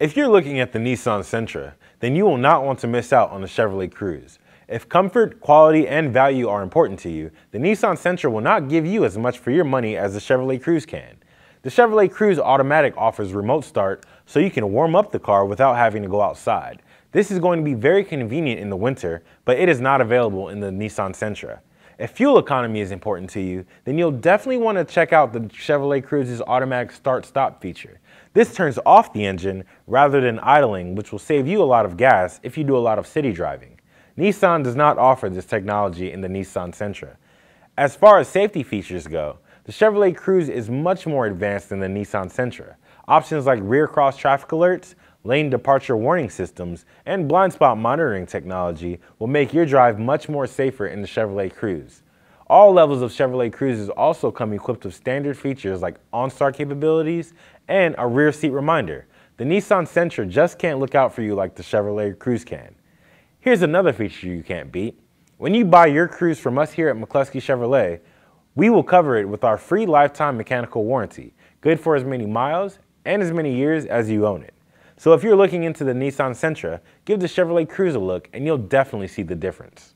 If you're looking at the Nissan Sentra, then you will not want to miss out on the Chevrolet Cruze. If comfort, quality, and value are important to you, the Nissan Sentra will not give you as much for your money as the Chevrolet Cruze can. The Chevrolet Cruze Automatic offers remote start so you can warm up the car without having to go outside. This is going to be very convenient in the winter, but it is not available in the Nissan Sentra. If fuel economy is important to you, then you'll definitely want to check out the Chevrolet Cruze's automatic start-stop feature. This turns off the engine rather than idling, which will save you a lot of gas if you do a lot of city driving. Nissan does not offer this technology in the Nissan Sentra. As far as safety features go, the Chevrolet Cruze is much more advanced than the Nissan Sentra. Options like rear cross traffic alerts, lane departure warning systems, and blind spot monitoring technology will make your drive much more safer in the Chevrolet Cruze. All levels of Chevrolet Cruises also come equipped with standard features like OnStar capabilities and a rear seat reminder. The Nissan Sentra just can't look out for you like the Chevrolet Cruze can. Here's another feature you can't beat. When you buy your Cruze from us here at McCluskey Chevrolet, we will cover it with our free lifetime mechanical warranty, good for as many miles and as many years as you own it. So if you're looking into the Nissan Sentra, give the Chevrolet Cruze a look and you'll definitely see the difference.